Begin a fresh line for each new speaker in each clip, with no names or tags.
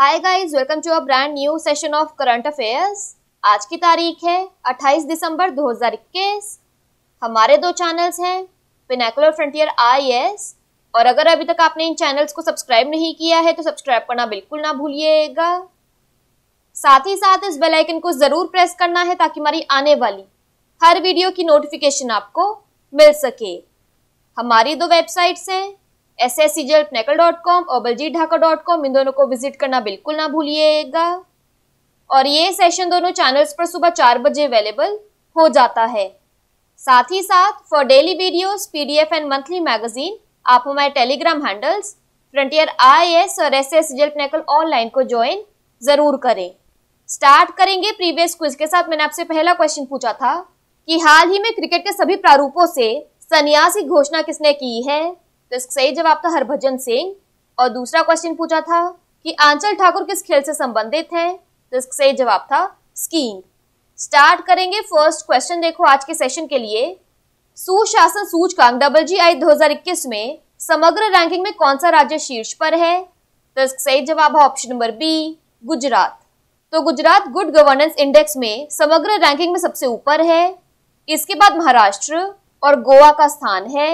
Hi guys welcome to a brand new session of current affairs आज की तारीख है 28 दिसंबर 2021 हमारे दो चैनल्स हैं पिनाकुलर फ्रंटियर आई और अगर अभी तक आपने इन चैनल्स को सब्सक्राइब नहीं किया है तो सब्सक्राइब करना बिल्कुल ना भूलिएगा साथ ही साथ इस बेलाइकन को ज़रूर प्रेस करना है ताकि हमारी आने वाली हर वीडियो की नोटिफिकेशन आपको मिल सके हमारी दो वेबसाइट्स हैं एस एस सी जी नैकल डॉट कॉम और बलजीत ढाका डॉट कॉम इन दोनों को विजिट करना बिल्कुल ना भूलिएगा और ये सेशन दोनों चैनल्स पर सुबह चार बजे अवेलेबल हो जाता है साथ ही साथ for daily videos PDF and monthly magazine आप हमारे टेलीग्राम हैंडल्स फ्रंटियर आईएएस और एस एस नेकल ऑनलाइन को ज्वाइन जरूर करें स्टार्ट करेंगे प्रीवियस क्विज के साथ मैंने आपसे पहला क्वेश्चन पूछा था कि हाल ही में क्रिकेट के सभी प्रारूपों से संन्यास की घोषणा किसने की है तो इसका सही जवाब था हरभजन सिंह और दूसरा क्वेश्चन पूछा था कि आंचल ठाकुर किस खेल से संबंधित है तो इसका सही जवाब था स्कीइंग स्टार्ट करेंगे फर्स्ट क्वेश्चन देखो आज के सेशन के लिए सुशासन सूचकांक डबल जी आई 2021 में समग्र रैंकिंग में कौन सा राज्य शीर्ष पर है तो इसका सही जवाब है ऑप्शन नंबर बी गुजरात तो गुजरात गुड गवर्नेंस इंडेक्स में समग्र रैंकिंग में सबसे ऊपर है इसके बाद महाराष्ट्र और गोवा का स्थान है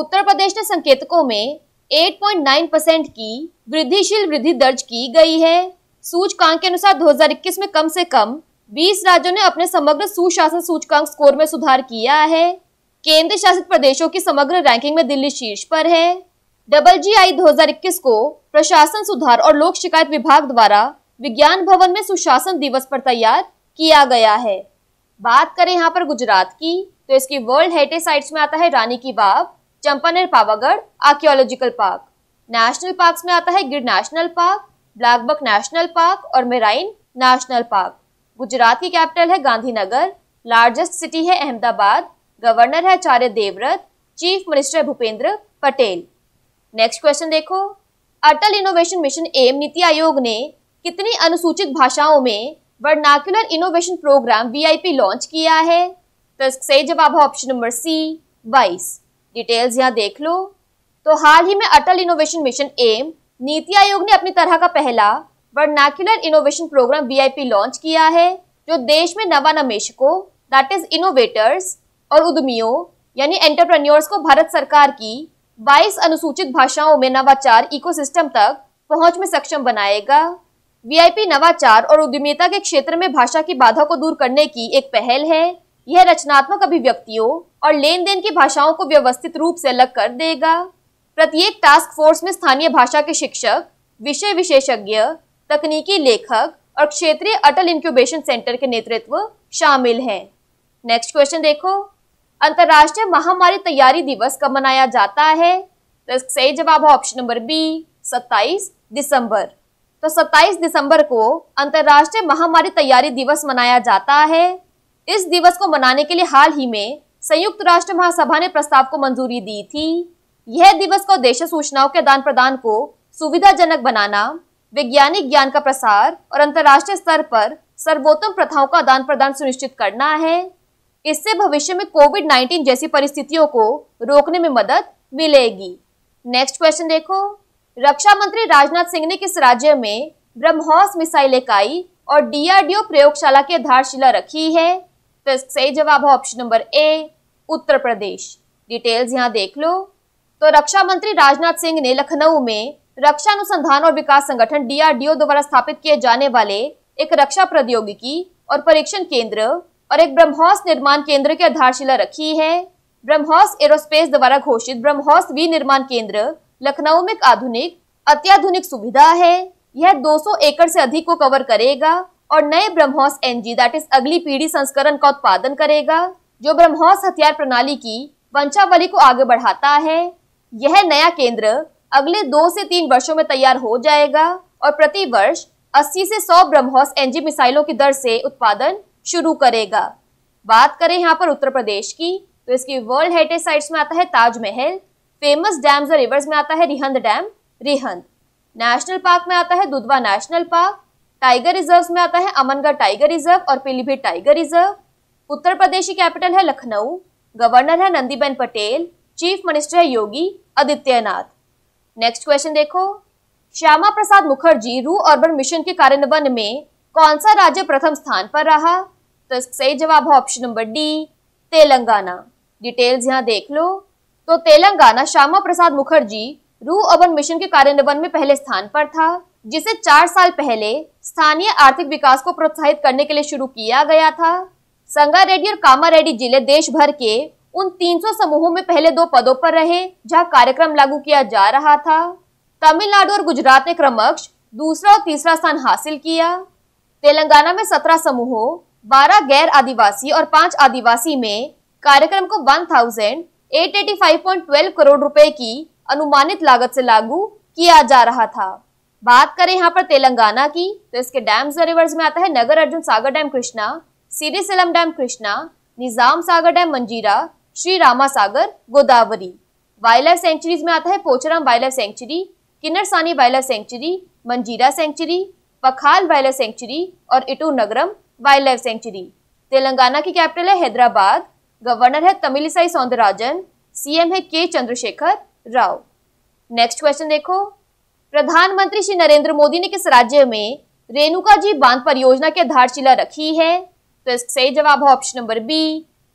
उत्तर प्रदेश के संकेतकों में 8.9 परसेंट की वृद्धिशील वृद्धि दर्ज की गई है सूचकांक के अनुसार 2021 में कम से कम 20 राज्यों ने अपने समग्र सुशासन सूचकांक स्कोर में सुधार किया है केंद्र शासित प्रदेशों की समग्र रैंकिंग में दिल्ली शीर्ष पर है डबल जी आई दो को प्रशासन सुधार और लोक शिकायत विभाग द्वारा विज्ञान भवन में सुशासन दिवस पर तैयार किया गया है बात करें यहाँ पर गुजरात की तो इसकी वर्ल्ड हेरिटेज साइट्स में आता है Rani ki Vav Champaner Pavagadh archaeological park national park में आता है Gir national park blackbuck national park और मेराइन नेशनल पार्क गुजरात की कैपिटल है गांधीनगर लार्जेस्ट सिटी है अहमदाबाद गवर्नर है Acharya Devvrat chief minister Bhupendra Patel next question देखो Atal innovation mission M NITI Aayog ने कितनी अनुसूचित भाषाओं में vernacular innovation programme VIP launch किया है तो सही जवाब है ऑप्शन नंबर सी बाईस डिटेल्स यहाँ देख लो तो हाल ही में अटल innovation mission M NITI Aayog ने अपनी तरह का पहला vernacular innovation programme V launch किया है जो देश में नवानवेशकों दैट इज इनोवेटर्स और उद्यमियों यानी एंटरप्रन्योर्स को भारत सरकार की 22 अनुसूचित भाषाओं में नवाचार इकोसिस्टम तक पहुंच में सक्षम बनाएगा वीआईपी नवाचार और उद्यमिता के क्षेत्र में भाषा की बाधा को दूर करने की एक पहल है यह रचनात्मक अभिव्यक्तियों और लेन देन की भाषाओं को व्यवस्थित रूप से अलग कर देगा प्रत्येक टास्क फोर्स में स्थानीय भाषा के शिक्षक विषय विशेषज्ञ तकनीकी लेखक और क्षेत्रीय अटल इंक्यूबेशन सेंटर के नेतृत्व शामिल हैं नेक्स्ट क्वेश्चन देखो अंतर्राष्ट्रीय महामारी तैयारी दिवस कब मनाया जाता है तो सही जवाब है ऑप्शन नंबर बी 27 दिसंबर तो 27 दिसंबर को अंतर्राष्ट्रीय महामारी तैयारी दिवस मनाया जाता है इस दिवस को मनाने के लिए हाल ही में संयुक्त राष्ट्र महासभा ने प्रस्ताव को मंजूरी दी थी यह दिवस का उद्देश्य सूचनाओं के आदान प्रदान को सुविधाजनक बनाना वैज्ञानिक ज्ञान का प्रसार और अंतर्राष्ट्रीय स्तर पर सर्वोत्तम प्रथाओं का आदान प्रदान सुनिश्चित करना है इससे भविष्य में कोविड 19 जैसी परिस्थितियों को रोकने में मदद मिलेगी नेक्स्ट क्वेश्चन देखो रक्षा मंत्री राजनाथ सिंह ने किस राज्य में ब्रह्मोस मिसाइल इकाई और डीआरडीओ प्रयोगशाला की आधारशिला रखी है तो सही जवाब है option number A Uttar Pradesh details यहाँ देख लो तो रक्षा मंत्री राजनाथ सिंह ने लखनऊ में रक्षा अनुसंधान और विकास संगठन डीआरडीओ द्वारा स्थापित किए जाने वाले एक रक्षा प्रौद्योगिकी और परीक्षण केंद्र और एक ब्रह्मोस निर्माण केंद्र की आधारशिला रखी है ब्रह्मोस एरोस्पेस द्वारा घोषित ब्रह्मोस विनिर्माण केंद्र लखनऊ में एक आधुनिक अत्याधुनिक सुविधा है यह 200 एकड़ से अधिक को कवर करेगा और नए ब्रह्मोस एनजी दैट इज अगली पीढ़ी संस्करण का उत्पादन करेगा जो ब्रह्मोस हथियार प्रणाली की वंशावली को आगे बढ़ाता है यह नया केंद्र अगले दो से तीन वर्षों में तैयार हो जाएगा और प्रति वर्ष 80 से 100 ब्रह्मोस एनजी मिसाइलों की दर से उत्पादन शुरू करेगा बात करें यहाँ पर उत्तर प्रदेश की तो इसकी वर्ल्ड हेरिटेज साइट्स में आता है ताजमहल फेमस डैम्स और रिवर्स में आता है Rihand dam Rihand national park में आता है Dudhwa national park tiger reserve में आता है अमनगढ़ टाइगर रिजर्व और पीलीभीत टाइगर रिजर्व उत्तर प्रदेश की कैपिटल है लखनऊ गवर्नर है नंदीबेन पटेल चीफ मिनिस्टर है योगी आदित्यनाथ नेक्स्ट क्वेश्चन देखो श्यामा प्रसाद मुखर्जी रू अर्बन मिशन के कार्यान्वयन में कौन सा राज्य प्रथम स्थान पर रहा तो इसका सही जवाब है option number D Telangana details यहाँ देख लो तो तेलंगाना श्यामा प्रसाद मुखर्जी रू अर्बन मिशन के कार्यान्वयन में पहले स्थान पर था जिसे चार साल पहले स्थानीय आर्थिक विकास को प्रोत्साहित करने के लिए शुरू किया गया था रेड्डी और कामारेड्डी जिले देश भर के उन 300 समूहों में पहले दो पदों पर रहे जहां कार्यक्रम लागू किया जा रहा था तमिलनाडु और गुजरात ने क्रमश दूसरा और तीसरा स्थान हासिल किया तेलंगाना में सत्रह समूहों बारह गैर आदिवासी और पांच आदिवासी में कार्यक्रम को 1,885.12 करोड़ रुपए की अनुमानित लागत से लागू किया जा रहा था बात करें यहाँ पर तेलंगाना की तो इसके डैम्स रिवर्स में आता है Nagarjuna Sagar dam Krishna Srisailam dam Krishna Nizam Sagar dam Manjira Sri Rama Sagar Godavari wild life sanctuaries में आता है Pocharam wild life sanctuary Kinnerasani wild life sanctuary Manjira sanctuary Pakhal wild life sanctuary और Eturnagaram wild life sanctuary Telangana की कैपिटल है हैदराबाद गवर्नर है तमिलिसाई सौंदरराजन सीएम है के चंद्रशेखर राव नेक्स्ट क्वेश्चन देखो प्रधानमंत्री श्री नरेंद्र मोदी ने किस राज्य में रेणुका जी बांध परियोजना की आधारशिला रखी है तो इसका सही जवाब है option number B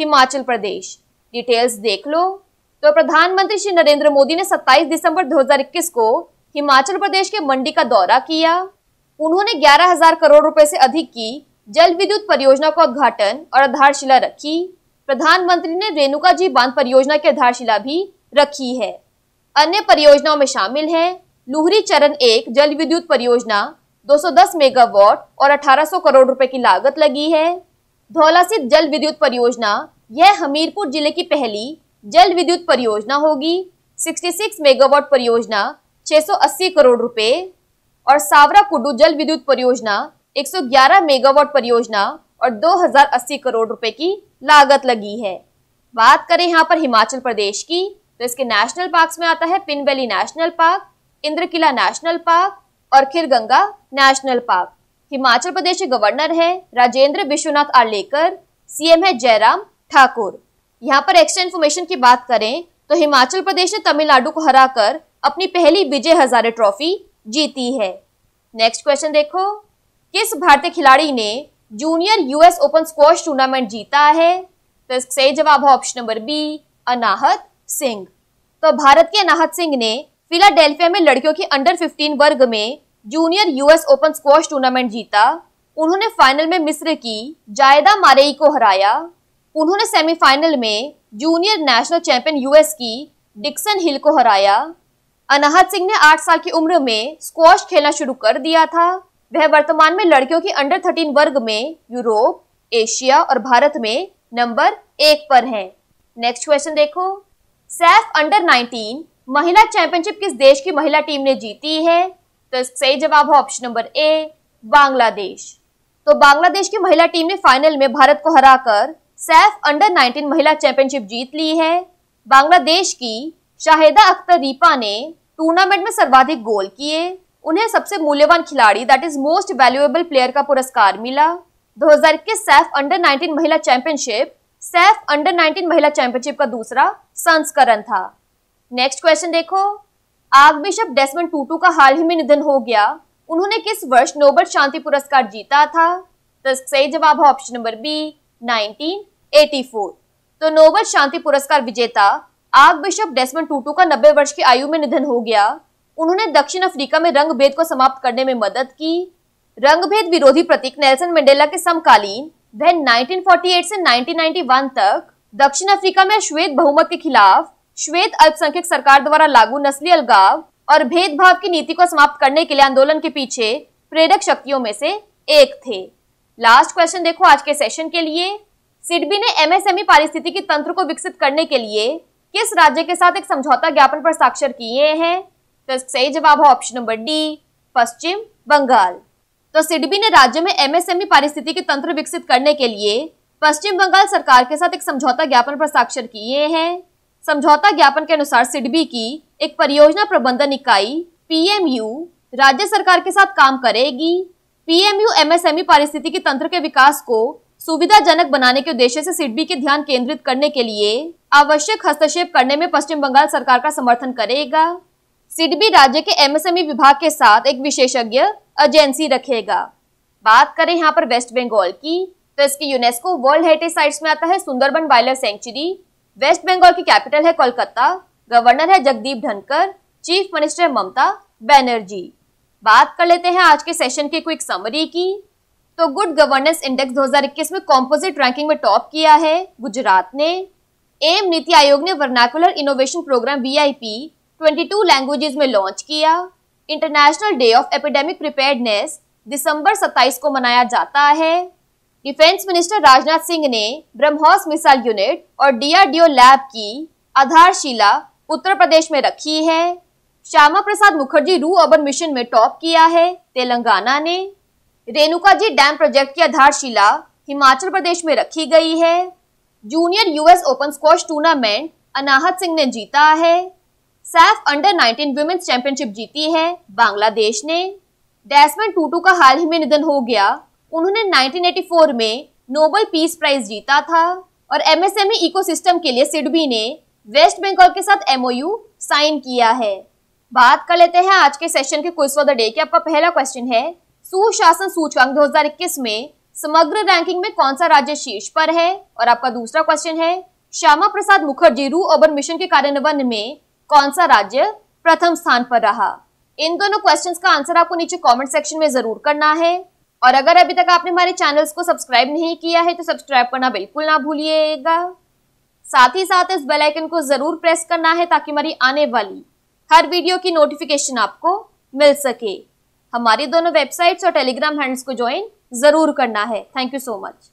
Himachal Pradesh details देख लो तो प्रधानमंत्री श्री नरेंद्र मोदी ने 27 दिसंबर 2021 को हिमाचल प्रदेश के मंडी का दौरा किया उन्होंने 11,000 करोड़ रुपए से अधिक की जल विद्युत परियोजना का उद्घाटन और आधारशिला रखी प्रधानमंत्री ने रेणुका जी बांध परियोजना की आधारशिला भी रखी है अन्य परियोजनाओं में शामिल है लूहरी चरण एक जल विद्युत परियोजना 210 मेगावाट और 1800 करोड़ रुपए की लागत लगी है धौलासित जल विद्युत परियोजना यह हमीरपुर जिले की पहली जल विद्युत परियोजना होगी 66 मेगावाट परियोजना 680 करोड़ रुपए और सावरा कुडू जल विद्युत परियोजना 111 मेगावाट परियोजना और 2080 करोड़ रुपए की लागत लगी है बात करें यहाँ पर हिमाचल प्रदेश की तो इसके नेशनल पार्क में आता है Pin valley national park Indra national park और खिर गंगा नेशनल पार्क हिमाचल प्रदेश के गवर्नर हैं राजेंद्र विश्वनाथ आलेकर सीएम है जयराम ठाकुर यहाँ पर एक्स्ट्रा इन्फॉर्मेशन की बात करें तो हिमाचल प्रदेश ने तमिलनाडु को हराकर अपनी पहली विजय हजारे ट्रॉफी जीती है नेक्स्ट क्वेश्चन देखो किस भारतीय खिलाड़ी ने junior US Open squash tournament जीता है तो सही जवाब है option number B Anahat Singh तो भारत के अनाहत सिंह ने फिलाडेल्फिया में लड़कियों की अंडर 15 वर्ग में junior US Open squash tournament जीता उन्होंने फाइनल में मिस्र की जायदा मारेई को हराया उन्होंने सेमीफाइनल में जूनियर नेशनल चैंपियन यूएस की डिक्सन हिल को हराया अनाहत सिंह ने आठ साल की उम्र में स्क्वाश खेलना शुरू कर दिया था वह वर्तमान में लड़कियों की अंडर थर्टीन वर्ग में यूरोप एशिया और भारत में नंबर एक पर हैं। नेक्स्ट क्वेश्चन देखो सैफ अंडर 19 महिला चैंपियनशिप किस देश की महिला टीम ने जीती है तो सही जवाब है ऑप्शन नंबर ए बांग्लादेश तो बांग्लादेश की महिला टीम ने फाइनल में भारत को हराकर सैफ अंडर 19 महिला चैंपियनशिप जीत ली है बांग्लादेश की शाहिदा अख्तर रीपा ने टूर्नामेंट में सर्वाधिक गोल किए उन्हें सबसे मूल्यवान खिलाड़ी that is most valuable player का पुरस्कार मिला 2021 सैफ अंडर 19 महिला चैंपियनशिप सैफ अंडर 19 महिला चैंपियनशिप का दूसरा संस्करण था नेक्स्ट क्वेश्चन देखो आग बिशप डेस्मन टूटू का हाल ही में निधन हो गया उन्होंने किस वर्ष नोबल शांति पुरस्कार जीता था तो सही जवाब है ऑप्शन नंबर बी 1984 तो नोबल शांति पुरस्कार विजेता आग बिशप डेस्मन टूटू का 90 वर्ष की आयु में निधन हो गया उन्होंने दक्षिण अफ्रीका में रंग भेद को समाप्त करने में मदद की रंग भेद विरोधी प्रतीक नेल्सन मंडेला के समकालीन वह 1948 से 1991 तक दक्षिण अफ्रीका में श्वेत बहुमत के खिलाफ श्वेत अल्पसंख्यक सरकार द्वारा लागू नस्ली अलगाव और भेदभाव की नीति को समाप्त करने के लिए आंदोलन के पीछे प्रेरक शक्तियों में से एक थे लास्ट क्वेश्चन देखो आज के सेशन के लिए सिडबी ने एमएसएमई e पारिस्थितिकी तंत्र को विकसित करने के लिए किस राज्य के साथ एक समझौता ज्ञापन पर साक्षर किए हैं तो सही जवाब है option number D Paschim Bangal तो सिडबी ने राज्य में एमएसएमई e पारिस्थितिकी तंत्र विकसित करने के लिए पश्चिम बंगाल सरकार के साथ एक समझौता ज्ञापन पर साक्षर किए हैं समझौता ज्ञापन के अनुसार सिडबी की एक परियोजना प्रबंधन इकाई पीएमयू राज्य सरकार के साथ काम करेगी पीएमयू एमएसएमई पारिस्थितिकी तंत्र के विकास को सुविधाजनक बनाने के उद्देश्य से सिडबी के ध्यान केंद्रित करने के लिए आवश्यक हस्तक्षेप करने में पश्चिम बंगाल सरकार का समर्थन करेगा सिडबी राज्य के एमएसएमई विभाग के साथ एक विशेषज्ञ एजेंसी रखेगा बात करें यहाँ पर वेस्ट बंगाल की तो इसकी यूनेस्को वर्ल्ड हेरिटेज साइट्स में आता है Sundarban wild sanctuary West Bengal की कैपिटल है कोलकाता गवर्नर है जगदीप धनकर चीफ मिनिस्टर ममता बनर्जी बात कर लेते हैं आज के सेशन की क्विक समरी की तो गुड गवर्नेंस इंडेक्स 2021 में कॉम्पोजिट रैंकिंग में टॉप किया है गुजरात ने एम नीति आयोग ने vernacular innovation programme I P languages में लॉन्च किया international day of epidemic preparedness दिसंबर 27 को मनाया जाता है डिफेंस मिनिस्टर राजनाथ सिंह ने ब्रह्मोस मिसाइल यूनिट और डीआरडीओ लैब की आधारशिला उत्तर प्रदेश में रखी है श्यामा प्रसाद मुखर्जी रू अर्बन मिशन में टॉप किया है तेलंगाना ने रेणुका जी डैम प्रोजेक्ट की आधारशिला हिमाचल प्रदेश में रखी गई है junior US Open squash tournament Anahat Singh ने जीता है सैफ अंडर 19 वुमेन्स चैंपियनशिप जीती है बांग्लादेश ने डैसमैन टूटू का हाल ही में निधन हो गया उन्होंने 1984 में नोबेल पीस प्राइज जीता था और एमएसएमई इकोसिस्टम e के लिए सिडबी ने वेस्ट बंगाल के साथ एमओयू साइन किया है बात कर लेते हैं आज के सेशन के क्विज फॉर द डे की आपका पहला क्वेश्चन है सुशासन सूचकांक 2021 में समग्र रैंकिंग में कौन सा राज्य शीर्ष पर है और आपका दूसरा क्वेश्चन है श्यामा प्रसाद मुखर्जी रू ओबन मिशन के कार्यान्वयन में कौन सा राज्य प्रथम स्थान पर रहा इन दोनों क्वेश्चंस का आंसर आपको नीचे कमेंट सेक्शन में जरूर करना है और अगर अभी तक आपने हमारे चैनल्स को सब्सक्राइब नहीं किया है तो सब्सक्राइब करना बिल्कुल ना भूलिएगा साथ ही साथ इस बेल आइकन को जरूर प्रेस करना है ताकि हमारी आने वाली हर वीडियो की नोटिफिकेशन आपको मिल सके हमारी दोनों वेबसाइट्स और टेलीग्राम हैंडल्स को ज्वाइन जरूर करना है थैंक यू सो मच